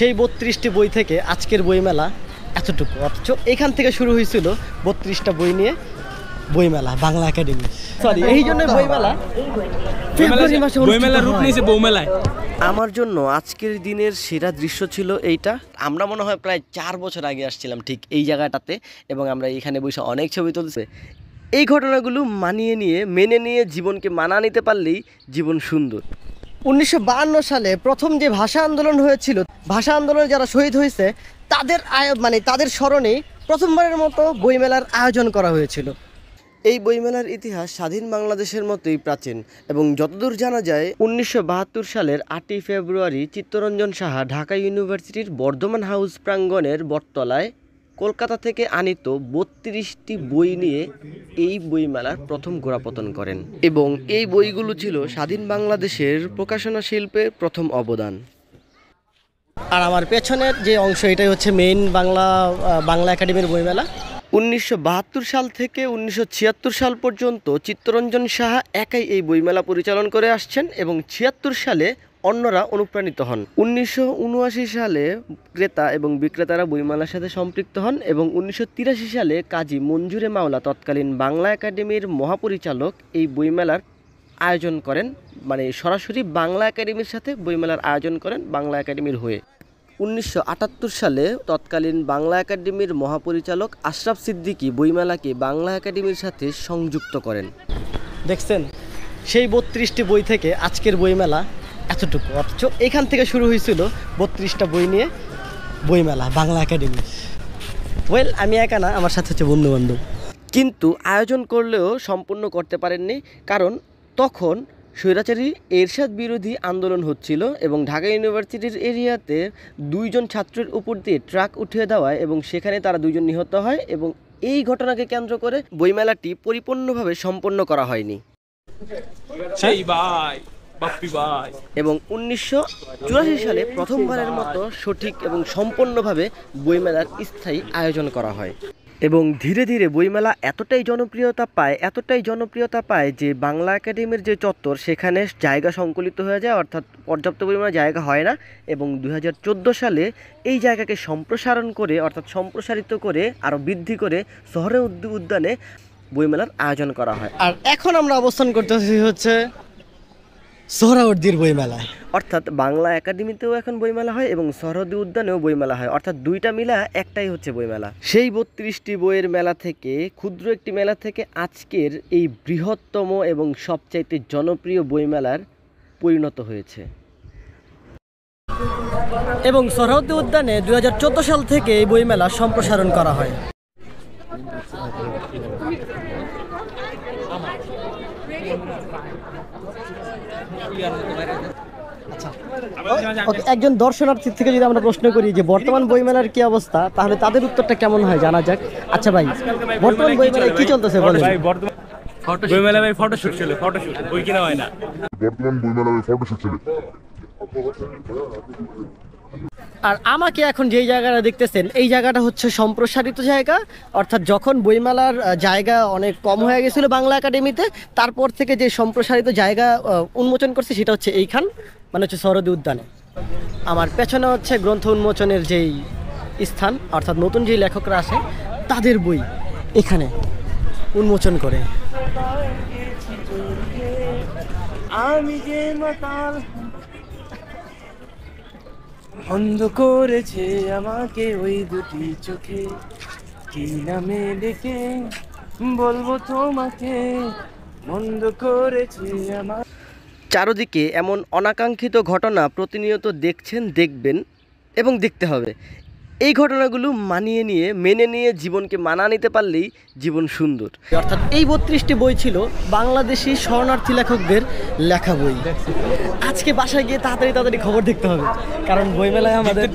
সেই বত্রিশটি বই থেকে আজকের বইমেলা এতটুকু অথচ এখান থেকে শুরু হয়েছিল বত্রিশটা বই নিয়ে বইমেলা বাংলা একাডেমি সরি এই জন্য বইমেলা বইমেলার বইমেলায় আমার জন্য আজকের দিনের সেরা দৃশ্য ছিল এইটা আমরা মনে হয় প্রায় চার বছর আগে আসছিলাম ঠিক এই জায়গাটাতে এবং আমরা এখানে বসে অনেক ছবি তুলছে এই ঘটনাগুলো মানিয়ে নিয়ে মেনে নিয়ে জীবনকে মানা নিতে পারলেই জীবন সুন্দর উনিশশো সালে প্রথম যে ভাষা আন্দোলন হয়েছিল ভাষা আন্দোলনে যারা শহীদ হয়েছে তাদের আয় মানে তাদের স্মরণেই প্রথমবারের মতো বইমেলার আয়োজন করা হয়েছিল এই বইমেলার ইতিহাস স্বাধীন বাংলাদেশের মতোই প্রাচীন এবং যতদূর জানা যায় উনিশশো সালের আটই ফেব্রুয়ারি চিত্তরঞ্জন সাহা ঢাকা ইউনিভার্সিটির বর্ধমান হাউস প্রাঙ্গণের বটতলায় কলকাতা থেকে আনিত বত্রিশটি বই নিয়ে এই বইমেলার প্রথম গোড়াপতন করেন এবং এই বইগুলো ছিল স্বাধীন বাংলাদেশের প্রকাশনা শিল্পের প্রথম অবদান আর আমার পেছনের যে অংশ এটাই হচ্ছে মেইন বাংলা বাংলা একাডেমির বইমেলা উনিশশো সাল থেকে উনিশশো সাল পর্যন্ত চিত্তরঞ্জন সাহা একাই এই বইমেলা পরিচালন করে আসছেন এবং ছিয়াত্তর সালে অন্যরা অনুপ্রাণিত হন উনিশশো সালে ক্রেতা এবং বিক্রেতারা বইমেলার সাথে সম্পৃক্ত হন এবং উনিশশো সালে কাজী মঞ্জুরে মাওলা তৎকালীন বাংলা একাডেমির মহাপরিচালক এই বইমেলার আয়োজন করেন মানে সরাসরি বাংলা একাডেমির সাথে বইমেলার আয়োজন করেন বাংলা একাডেমির হয়ে উনিশশো সালে তৎকালীন বাংলা একাডেমির মহাপরিচালক আশরাফ সিদ্দিকী বইমেলাকে বাংলা একাডেমির সাথে সংযুক্ত করেন দেখছেন সেই বত্রিশটি বই থেকে আজকের বইমেলা এতটুকু অথচ এখান থেকে শুরু হয়েছিল বত্রিশটা বই নিয়ে বইমেলা বাংলা একাডেমি ওয়েল আমি একা না আমার সাথে হচ্ছে বন্ধুবান্ধব কিন্তু আয়োজন করলেও সম্পূর্ণ করতে পারেননি কারণ তখন স্বৈরাচারী এরশাদ বিরোধী আন্দোলন হচ্ছিল এবং ঢাকা ইউনিভার্সিটির এরিয়াতে দুইজন ছাত্রের উপর দিয়ে ট্রাক উঠিয়ে দেওয়ায় এবং সেখানে তারা দুজন নিহত হয় এবং এই ঘটনাকে কেন্দ্র করে বইমেলাটি পরিপূর্ণভাবে সম্পন্ন করা হয়নি এবং উনিশশো সালে প্রথমবারের মতো সঠিক এবং সম্পূর্ণভাবে বইমেলার স্থায়ী আয়োজন করা হয় এবং ধীরে ধীরে বইমেলা এতটাই জনপ্রিয়তা পায় এতটাই জনপ্রিয়তা পায় যে বাংলা একাডেমির যে চত্বর সেখানে জায়গা সংকলিত হয়ে যায় অর্থাৎ পর্যাপ্ত পরিমাণে জায়গা হয় না এবং দু সালে এই জায়গাকে সম্প্রসারণ করে অর্থাৎ সম্প্রসারিত করে আরও বৃদ্ধি করে শহরের উদ্যানে বইমেলার আয়োজন করা হয় আর এখন আমরা অবস্থান করতেছি হচ্ছে সোহরাওয়ার্দির বইমেলায় অর্থাৎ বাংলা একাডেমিতেও এখন বইমেলা হয় এবং সরহদি উদ্যানেও বইমেলা হয় অর্থাৎ দুইটা মিলা একটাই হচ্ছে বইমেলা সেই বত্রিশটি বইয়ের মেলা থেকে ক্ষুদ্র একটি মেলা থেকে আজকের এই বৃহত্তম এবং সবচাইতে জনপ্রিয় বইমেলার পরিণত হয়েছে এবং সরহদি উদ্যানে দুই সাল থেকে এই বইমেলা সম্প্রসারণ করা হয় Thank you. আচ্ছা, একজন দর্শনার্থী থেকে যদি আমরা প্রশ্ন করি যে বর্তমান বইমেলার কি অবস্থা তাহলে তাদের উত্তরটা কেমন হয় জানা যাক আচ্ছা ভাই বর্তমান বইমেলায় কি চলতেছে বলেন বইমেলা ভাই ফটোশুট ছিল ফটোশুট বই কিনা হয় না বর্তমান বইমেলা ভাই ফটোশুট চলে আর আমাকে এখন যেই জায়গাটা দেখতেছেন এই জায়গাটা হচ্ছে সম্প্রসারিত জায়গা অর্থাৎ যখন বইমেলার জায়গা অনেক কম হয়ে গেছিলো বাংলা একাডেমিতে তারপর থেকে যে সম্প্রসারিত জায়গা উন্মোচন করছে সেটা হচ্ছে এইখান মানে হচ্ছে সরদী উদ্যানে আমার পেছনে হচ্ছে গ্রন্থ উন্মোচনের যেই স্থান অর্থাৎ নতুন যেই লেখকরা আসে তাদের বই এখানে উন্মোচন করে আমি যে মাতাল অন্ধ করেছে আমাকে ওই দুটি চোখে কি নামে ডেকে বলবো তোমাকে মন্দ করেছে আমার চারদিকে এমন অনাকাঙ্ক্ষিত ঘটনা প্রতিনিয়ত দেখছেন দেখবেন এবং দেখতে হবে এই ঘটনাগুলো মানিয়ে নিয়ে মেনে নিয়ে জীবনকে মানা নিতে পারলেই জীবন সুন্দর অর্থাৎ এই বত্রিশটি বই ছিল বাংলাদেশি শরণার্থী লেখকদের লেখা বই আজকে বাসায় গিয়ে তাড়াতাড়ি তাড়াতাড়ি খবর দেখতে হবে কারণ বইমেলায় আমাদের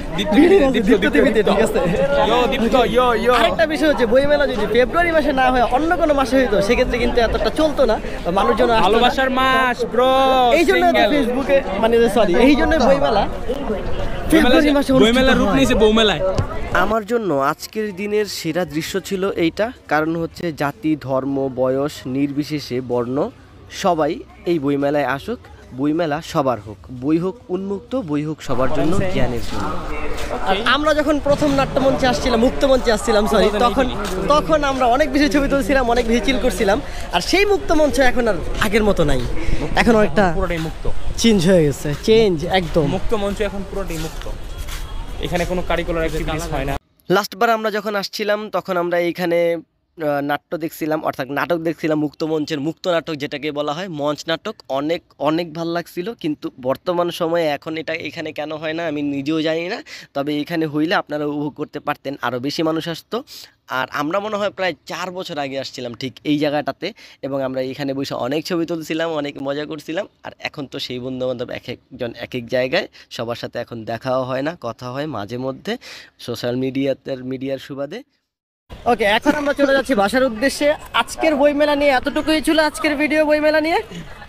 আরেকটা বিষয় হচ্ছে বইমেলা যদি ফেব্রুয়ারি মাসে না হয় অন্য কোনো মাসে হইতো সেক্ষেত্রে কিন্তু এতটা চলতো না মানুষজন ভালোবাসার মাস এই জন্য ফেসবুকে মানে সরি এই জন্য বইমেলা আমার জন্য আজকের দিনের সেরা দৃশ্য ছিল এইটা কারণ হচ্ছে জাতি ধর্ম বয়স নির্বিশেষে বর্ণ সবাই এই বইমেলায় আসুক বইমেলা সবার হোক বই হোক উন্মুক্ত বই হোক সবার জন্য জ্ঞানের জন্য আমরা যখন প্রথম নাট্যমঞ্চে আসছিলাম মুক্তমঞ্চে আসছিলাম সরি তখন তখন আমরা অনেক বেশি ছবি তুলছিলাম অনেক বেশি চিল করছিলাম আর সেই মুক্তমঞ্চ এখন আর আগের মতো নাই এখন অনেকটা পুরোটাই মুক্ত চেঞ্জ হয়ে গেছে চেঞ্জ একদম মুক্ত মঞ্চ এখন পুরোটাই মুক্ত এখানে কোনো কারিকুলার অ্যাক্টিভিটিস হয় না লাস্টবার আমরা যখন আসছিলাম তখন আমরা এইখানে নাট্য দেখছিলাম অর্থাৎ নাটক দেখছিলাম মুক্ত মঞ্চের মুক্ত নাটক যেটাকে বলা হয় মঞ্চ নাটক অনেক অনেক ভাল লাগছিল কিন্তু বর্তমান সময়ে এখন এটা এখানে কেন হয় না আমি নিজেও জানি না তবে এখানে হইলে আপনারা উপভোগ করতে পারতেন আরও বেশি মানুষ আসতো আর আমরা মনে হয় প্রায় চার বছর আগে আসছিলাম ঠিক এই জায়গাটাতে এবং আমরা এখানে বসে অনেক ছবি তুলছিলাম অনেক মজা করছিলাম আর এখন তো সেই বন্ধুবান্ধব এক একজন এক এক জায়গায় সবার সাথে এখন দেখাও হয় না কথা হয় মাঝে মধ্যে সোশ্যাল মিডিয়াতে মিডিয়ার সুবাদে ওকে এখন আমরা চলে যাচ্ছি বাসার উদ্দেশ্যে আজকের বইমেলা নিয়ে এতটুকুই ছিল আজকের ভিডিও বইমেলা নিয়ে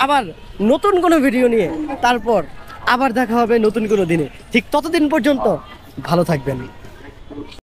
আবার নতুন কোনো ভিডিও নিয়ে তারপর আবার দেখা হবে নতুন কোনো দিনে ঠিক ততদিন পর্যন্ত ভালো থাকবেন